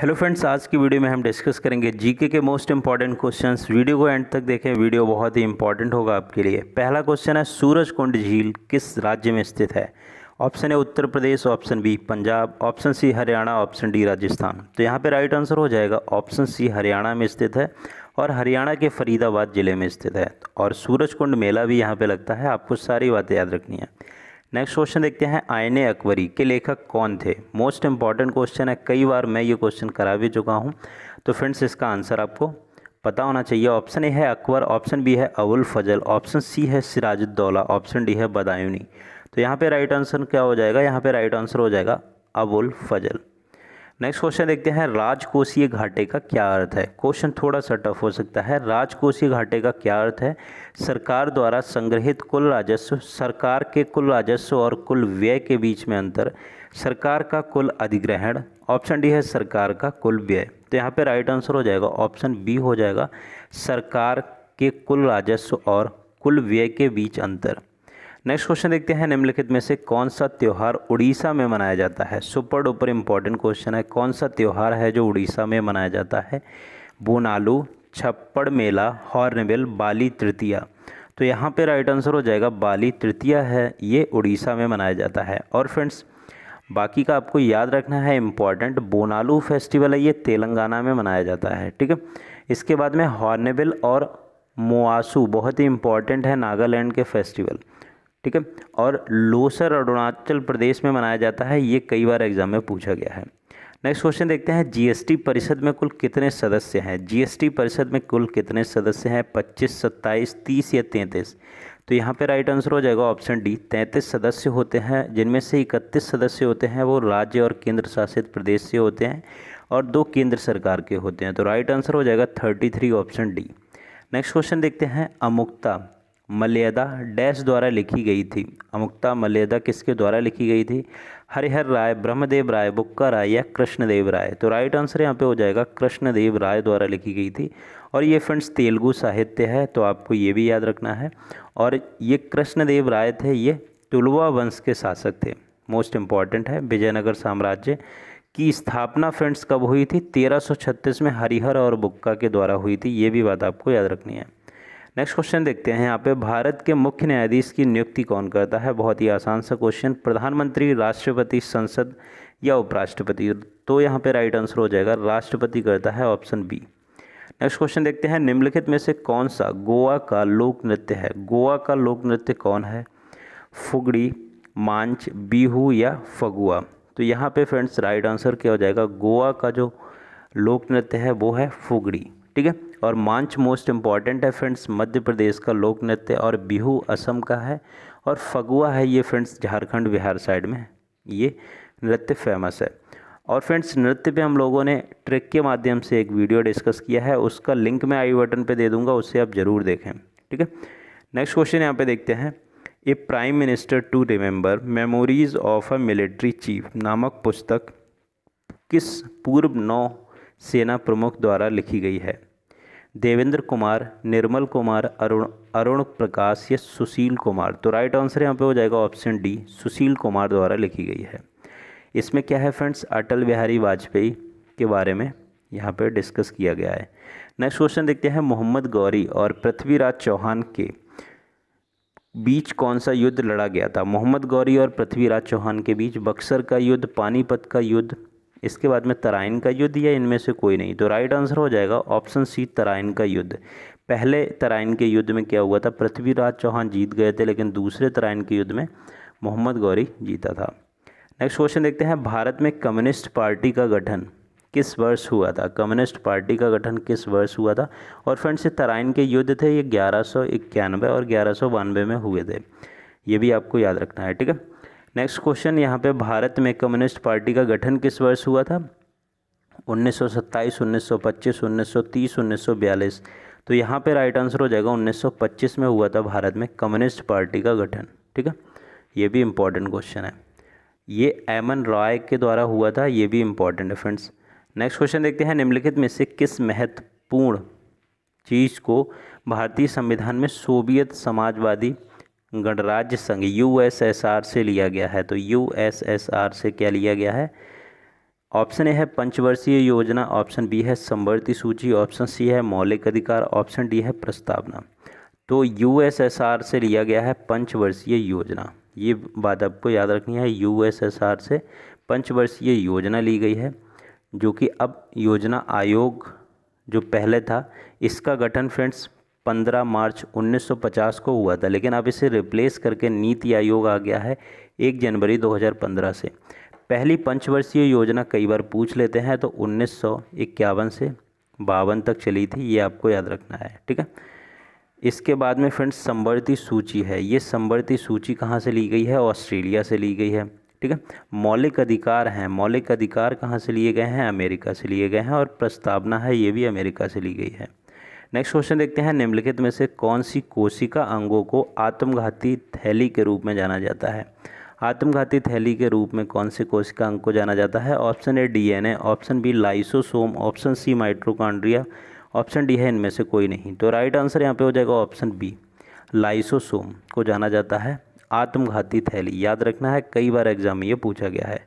hello friends आज की video में हम डिस्कस करेंगे जीके के मोस्ट इंपॉर्टेंट क्वेश्चंस वीडियो को एंड तक देखें वीडियो बहुत ही इंपॉर्टेंट होगा आपके लिए पहला क्वेश्चन है सूरज कुंड झील किस राज्य में स्थित है option A Uttar Pradesh option B Punjab option C Haryana option D Rajasthan तो यहाँ पर राइट आंसर हो जाएगा ऑप्शन सी हरियाणा में स्थित है और हरियाणा के फरीदाबाद ज़िले में स्थित है और सूरज मेला भी यहाँ पर लगता है आपको सारी बातें याद रखनी है नेक्स्ट क्वेश्चन देखते हैं आयने अकबरी के लेखक कौन थे मोस्ट इंपॉर्टेंट क्वेश्चन है कई बार मैं ये क्वेश्चन करा भी चुका हूँ तो फ्रेंड्स इसका आंसर आपको पता होना चाहिए ऑप्शन ए है अकबर ऑप्शन बी है अबुल फजल ऑप्शन सी है सिराजुद्दौला ऑप्शन डी है बदायूनी तो यहाँ पे राइट आंसर क्या हो जाएगा यहाँ पे राइट आंसर हो जाएगा अबुल फजल नेक्स्ट क्वेश्चन देखते हैं राजकोषीय घाटे का क्या अर्थ है क्वेश्चन थोड़ा सा टफ हो सकता है राजकोषीय घाटे का क्या अर्थ है सरकार द्वारा संग्रहित कुल राजस्व सरकार के कुल राजस्व और कुल व्यय के बीच में अंतर सरकार का कुल अधिग्रहण ऑप्शन डी है सरकार का कुल व्यय तो यहाँ पे राइट आंसर हो जाएगा ऑप्शन बी हो जाएगा सरकार के कुल राजस्व और कुल व्यय के बीच अंतर नेक्स्ट क्वेश्चन देखते हैं निम्नलिखित में से कौन सा त्यौहार उड़ीसा में मनाया जाता है सुपर डुपर इंपॉर्टेंट क्वेश्चन है कौन सा त्यौहार है जो उड़ीसा में मनाया जाता है बोनालू छप्पड़ मेला हॉर्नबिल बाली तृतीया तो यहाँ पे राइट आंसर हो जाएगा बाली तृतीया है ये उड़ीसा में मनाया जाता है और फ्रेंड्स बाकी का आपको याद रखना है इम्पॉर्टेंट बोनालू फेस्टिवल है ये तेलंगाना में मनाया जाता है ठीक है इसके बाद में हॉर्नबिल और मोआसू बहुत ही इम्पॉर्टेंट है नागालैंड के फेस्टिवल ठीक है और लोसर अरुणाचल प्रदेश में मनाया जाता है ये कई बार एग्जाम में पूछा गया है नेक्स्ट क्वेश्चन देखते हैं जीएसटी परिषद में कुल कितने सदस्य हैं जीएसटी परिषद में कुल कितने सदस्य हैं पच्चीस सत्ताईस तीस या तैंतीस तो यहाँ पे राइट आंसर हो जाएगा ऑप्शन डी तैंतीस सदस्य होते हैं जिनमें से इकतीस सदस्य होते हैं वो राज्य और केंद्र शासित प्रदेश से होते हैं और दो केंद्र सरकार के होते हैं तो राइट आंसर हो जाएगा thirty option D next question देखते हैं अमुक्ता मल्यदा डैश द्वारा लिखी गई थी अमुक्ता मल्यदा किसके द्वारा लिखी गई थी हरिहर राय ब्रह्मदेव राय बुक्का राय या कृष्णदेव राय तो राइट आंसर यहाँ पे हो जाएगा कृष्णदेव राय द्वारा लिखी गई थी और ये फ्रेंड्स तेलुगु साहित्य है तो आपको ये भी याद रखना है और ये कृष्णदेव राय थे ये तुलवा वंश के शासक थे मोस्ट इम्पॉर्टेंट है विजयनगर साम्राज्य की स्थापना फ्रेंड्स कब हुई थी तेरह में हरिहर और बुक्का के द्वारा हुई थी ये भी बात आपको याद रखनी है नेक्स्ट क्वेश्चन देखते हैं यहाँ पे भारत के मुख्य न्यायाधीश की नियुक्ति कौन करता है बहुत ही आसान सा क्वेश्चन प्रधानमंत्री राष्ट्रपति संसद या उपराष्ट्रपति तो यहाँ पे राइट आंसर हो जाएगा राष्ट्रपति करता है ऑप्शन बी नेक्स्ट क्वेश्चन देखते हैं निम्नलिखित में से कौन सा गोवा का लोक नृत्य है गोवा का लोक नृत्य कौन है फुगड़ी मांच बीहू या फगुआ तो यहाँ पे फ्रेंड्स राइट आंसर क्या हो जाएगा गोवा का जो लोक नृत्य है वो है फुगड़ी ठीक है और मांच मोस्ट इम्पॉर्टेंट है फ्रेंड्स मध्य प्रदेश का लोक नृत्य और बिहू असम का है और फगुआ है ये फ्रेंड्स झारखंड बिहार साइड में ये नृत्य फेमस है और फ्रेंड्स नृत्य पे हम लोगों ने ट्रिक के माध्यम से एक वीडियो डिस्कस किया है उसका लिंक मैं आई बटन पे दे दूंगा उसे आप ज़रूर देखें ठीक है नेक्स्ट क्वेश्चन यहाँ पे देखते हैं A prime minister to remember memories of a military chief नामक पुस्तक किस पूर्व नौ सेना प्रमुख द्वारा लिखी गई है देवेंद्र कुमार निर्मल कुमार अरुण अरुण प्रकाश या सुशील कुमार तो राइट आंसर यहाँ पे हो जाएगा ऑप्शन डी सुशील कुमार द्वारा लिखी गई है इसमें क्या है फ्रेंड्स अटल बिहारी वाजपेयी के बारे में यहाँ पे डिस्कस किया गया है नेक्स्ट क्वेश्चन देखते हैं मोहम्मद गौरी और पृथ्वीराज चौहान के बीच कौन सा युद्ध लड़ा गया था मोहम्मद गौरी और पृथ्वीराज चौहान के बीच बक्सर का युद्ध पानीपत का युद्ध इसके बाद में तराइन का युद्ध या इनमें से कोई नहीं तो राइट आंसर हो जाएगा ऑप्शन सी तराइन का युद्ध पहले तराइन के युद्ध में क्या हुआ था पृथ्वीराज चौहान जीत गए थे लेकिन दूसरे तराइन के युद्ध में मोहम्मद गौरी जीता था नेक्स्ट क्वेश्चन देखते हैं भारत में कम्युनिस्ट पार्टी का गठन किस वर्ष हुआ था कम्युनिस्ट पार्टी का गठन किस वर्ष हुआ था और फ्रेंड्स ये तराइन के युद्ध थे ये ग्यारह और ग्यारह में हुए थे ये भी आपको याद रखना है ठीक है नेक्स्ट क्वेश्चन यहाँ पे भारत में कम्युनिस्ट पार्टी का गठन किस वर्ष हुआ था 1927, 1925, 1930, 1942 तो यहाँ पे राइट आंसर हो जाएगा 1925 में हुआ था भारत में कम्युनिस्ट पार्टी का गठन ठीक है ये भी इम्पॉर्टेंट क्वेश्चन है ये एमन रॉय के द्वारा हुआ था ये भी इम्पॉर्टेंट है फ्रेंड्स नेक्स्ट क्वेश्चन देखते हैं निम्नलिखित में से किस महत्वपूर्ण चीज़ को भारतीय संविधान में सोवियत समाजवादी गणराज्य संघ यूएसएसआर से लिया गया है तो यूएसएसआर से क्या लिया गया है ऑप्शन ए है पंचवर्षीय योजना ऑप्शन बी है संवर्ती सूची ऑप्शन सी है मौलिक अधिकार ऑप्शन डी है प्रस्तावना तो यूएसएसआर से लिया गया है पंचवर्षीय योजना ये बात आपको याद रखनी है यूएसएसआर से पंचवर्षीय योजना ली गई है जो कि अब योजना आयोग जो पहले था इसका गठन फ्रेंड्स 15 मार्च 1950 को हुआ था लेकिन अब इसे रिप्लेस करके नीति आयोग आ गया है एक जनवरी 2015 से पहली पंचवर्षीय योजना कई बार पूछ लेते हैं तो उन्नीस से बावन तक चली थी ये आपको याद रखना है ठीक है इसके बाद में फ्रेंड्स संवर्ती सूची है ये संवर्ती सूची कहाँ से ली गई है ऑस्ट्रेलिया से ली गई है ठीक है मौलिक अधिकार हैं मौलिक अधिकार कहाँ से लिए गए हैं अमेरिका से लिए गए हैं और प्रस्तावना है ये भी अमेरिका से ली गई है नेक्स्ट क्वेश्चन देखते हैं निम्नलिखित में से कौन सी कोशिका अंगों को आत्मघाती थैली के रूप में जाना जाता है आत्मघाती थैली के रूप में कौन से कोशिका अंग को जाना जाता है option A DNA option B lysosome option C mitochondria option D है इनमें से कोई नहीं तो राइट आंसर यहाँ पे हो जाएगा ऑप्शन बी लाइसोसोम को जाना जाता है आत्मघाती थैली याद रखना है कई बार एग्जाम में ये पूछा गया है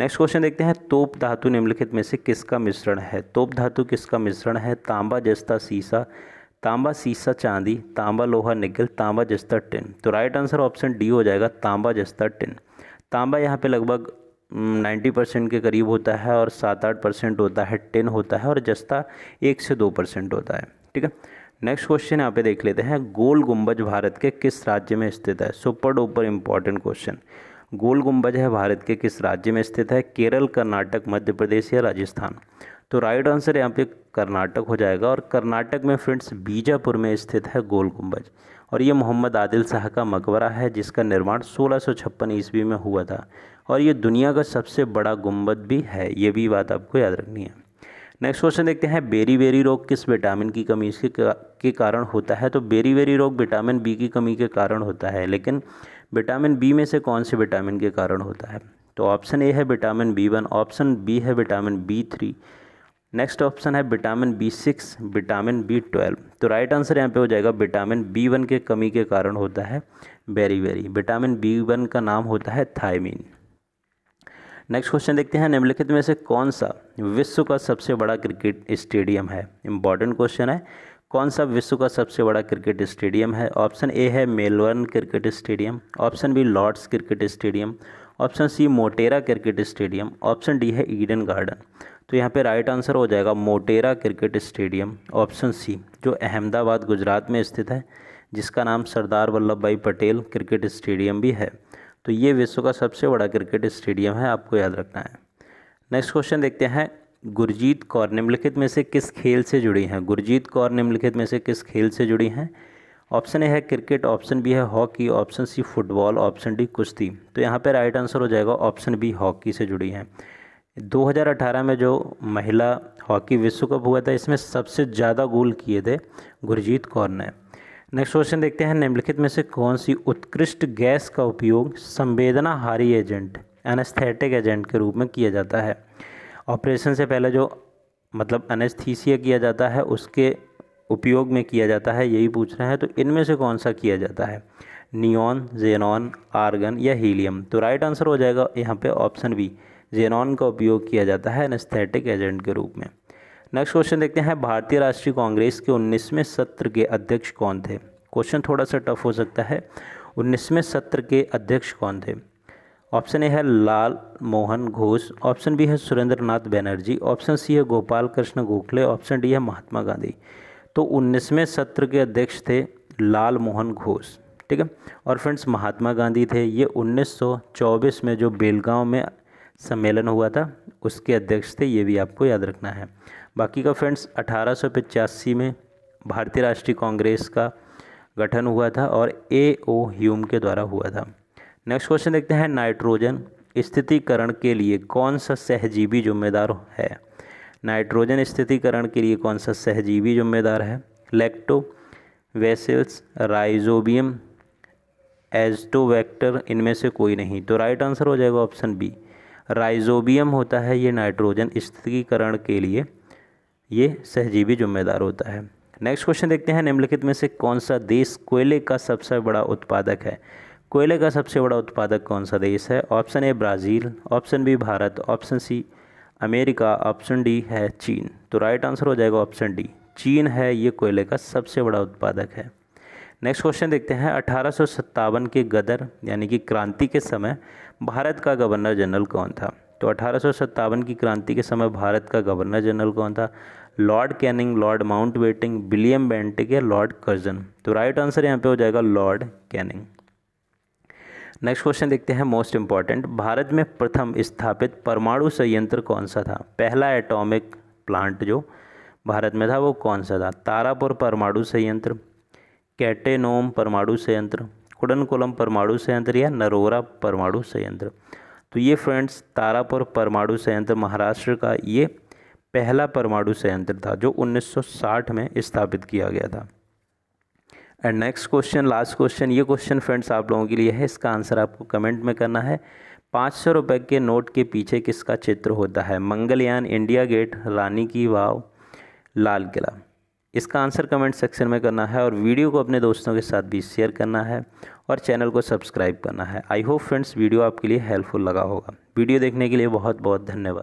नेक्स्ट क्वेश्चन देखते हैं तोप धातु निम्नलिखित में से किसका मिश्रण है तोप धातु किसका मिश्रण है तांबा जस्ता सीसा तांबा सीसा चांदी तांबा लोहा निकल तांबा जस्ता टिन तो राइट आंसर ऑप्शन डी हो जाएगा तांबा जस्ता टिन तांबा यहाँ पे लगभग 90 परसेंट के करीब होता है और सात आठ परसेंट होता है टिन होता है और जस्ता एक से दो परसेंट होता है ठीक है नेक्स्ट क्वेश्चन यहाँ पे देख लेते हैं गोल गुंबज भारत के किस राज्य में स्थित है super duper important question Gol Gumbaz है भारत के किस राज्य में स्थित है केरल कर्नाटक मध्य प्रदेश या राजस्थान तो राइट आंसर यहाँ पे कर्नाटक हो जाएगा और कर्नाटक में फ्रेंड्स बीजापुर में स्थित है गोल गुंबज और ये मोहम्मद आदिल शाह का मकबरा है जिसका निर्माण सोलह ईस्वी में हुआ था और ये दुनिया का सबसे बड़ा गुम्बद भी है ये भी बात आपको याद रखनी है नेक्स्ट क्वेश्चन देखते हैं बेरी बेरी रोग किस विटामिन की कमी इसके के कारण होता है तो बेरी बेरी रोग विटामिन बी की कमी के कारण होता है लेकिन विटामिन बी में से कौन से विटामिन के कारण होता है तो ऑप्शन ए है vitamin B one option B है vitamin B three next option है vitamin B six vitamin B twelve तो राइट आंसर यहाँ पे हो जाएगा विटामिन बी वन के कमी के कारण होता है वेरी वेरी विटामिन बी वन का नाम होता है थायमिन नेक्स्ट क्वेश्चन देखते हैं निम्नलिखित में से कौन सा विश्व का सबसे बड़ा क्रिकेट स्टेडियम है इंपॉर्टेंट क्वेश्चन है कौन सा विश्व का सबसे बड़ा क्रिकेट स्टेडियम है ऑप्शन ए है Melbourne cricket stadium option B Lord's cricket stadium option C Motera cricket stadium option D है ईडन गार्डन तो यहाँ पे राइट आंसर हो जाएगा Motera cricket stadium option C जो अहमदाबाद गुजरात में स्थित है जिसका नाम सरदार वल्लभ भाई पटेल क्रिकेट स्टेडियम भी है तो ये विश्व का सबसे बड़ा क्रिकेट स्टेडियम है आपको याद रखना है नेक्स्ट क्वेश्चन देखते हैं गुरजीत कौर निम्नलिखित में से किस खेल से जुड़ी हैं गुरजीत कौर निम्नलिखित में से किस खेल से जुड़ी हैं ऑप्शन ए है क्रिकेट ऑप्शन बी है hockey option C football option D कुश्ती तो यहाँ पे राइट आंसर हो जाएगा ऑप्शन बी हॉकी से जुड़ी हैं 2018 में जो महिला हॉकी विश्व कप हुआ था इसमें सबसे ज़्यादा गोल किए थे गुरजीत कौर ने नेक्स्ट क्वेश्चन देखते हैं निम्नलिखित में से कौन सी उत्कृष्ट गैस का उपयोग संवेदनाहारी एजेंट एनेस्थेटिक एजेंट के रूप में किया जाता है ऑपरेशन से पहले जो मतलब अनेस्थीसिया किया जाता है उसके उपयोग में किया जाता है यही पूछ रहे हैं तो इनमें से कौन सा किया जाता है नियॉन जेनॉन आर्गन या हीलियम तो राइट आंसर हो जाएगा यहाँ पे ऑप्शन बी जेनॉन का उपयोग किया जाता है एनेस्थेटिक एजेंट के रूप में नेक्स्ट क्वेश्चन देखते हैं भारतीय राष्ट्रीय कांग्रेस के उन्नीसवें सत्र के अध्यक्ष कौन थे क्वेश्चन थोड़ा सा टफ हो सकता है उन्नीसवें सत्र के अध्यक्ष कौन थे ऑप्शन ए है लाल मोहन घोष ऑप्शन बी है सुरेंद्र नाथ बैनर्जी ऑप्शन सी है गोपाल कृष्ण गोखले ऑप्शन डी है महात्मा गांधी तो उन्नीसवें सत्र के अध्यक्ष थे लाल मोहन घोष ठीक है और फ्रेंड्स महात्मा गांधी थे ये 1924 में जो बेलगांव में सम्मेलन हुआ था उसके अध्यक्ष थे ये भी आपको याद रखना है बाकी का फ्रेंड्स अठारह में भारतीय राष्ट्रीय कांग्रेस का गठन हुआ था और ए ओ ह्यूम के द्वारा हुआ था नेक्स्ट क्वेश्चन देखते हैं नाइट्रोजन स्थितिकरण के लिए कौन सा सहजीवी जिम्मेदार है नाइट्रोजन स्थितिकरण के लिए कौन सा सहजीवी जिम्मेदार है लेक्टो वेसल्स राइजोबियम एजटोवैक्टर इनमें से कोई नहीं तो राइट आंसर हो जाएगा ऑप्शन बी राइजोबियम होता है ये नाइट्रोजन स्थितिकरण के लिए ये सहजीवी जिम्मेदार होता है नेक्स्ट क्वेश्चन देखते हैं निम्नलिखित में से कौन सा देश कोयले का सबसे बड़ा उत्पादक है कोयले का सबसे बड़ा उत्पादक कौन सा देश है option A Brazil option B Bharat option C America option D है चीन तो राइट आंसर हो जाएगा ऑप्शन डी चीन है ये कोयले का सबसे बड़ा उत्पादक है नेक्स्ट क्वेश्चन देखते हैं अठारह के गदर यानी कि क्रांति के समय भारत का गवर्नर जनरल कौन था तो अठारह की क्रांति के समय भारत का गवर्नर जनरल कौन था Lord Canning Lord Mountbatten William Bentinck या लॉर्ड कर्जन तो राइट आंसर यहाँ पे हो जाएगा लॉर्ड कैनिंग नेक्स्ट क्वेश्चन देखते हैं मोस्ट इंपॉर्टेंट भारत में प्रथम स्थापित परमाणु संयंत्र कौन सा था पहला एटॉमिक प्लांट जो भारत में था वो कौन सा था तारापुर परमाणु संयंत्र कैटेनोम परमाणु संयंत्र कुडनकुलम परमाणु संयंत्र या नरोरा परमाणु संयंत्र तो ये फ्रेंड्स तारापुर परमाणु संयंत्र महाराष्ट्र का ये पहला परमाणु संयंत्र था जो 1960 में स्थापित किया गया था and next question last question ये क्वेश्चन फ्रेंड्स आप लोगों के लिए है इसका आंसर आपको कमेंट में करना है पाँच सौ रुपये के नोट के पीछे किसका चित्र होता है मंगलयान इंडिया गेट रानी की वाव लाल किला इसका आंसर कमेंट सेक्शन में करना है और वीडियो को अपने दोस्तों के साथ भी शेयर करना है और चैनल को सब्सक्राइब करना है आई होप फ्रेंड्स वीडियो आपके लिए हेल्पफुल लगा होगा वीडियो देखने के लिए बहुत बहुत धन्यवाद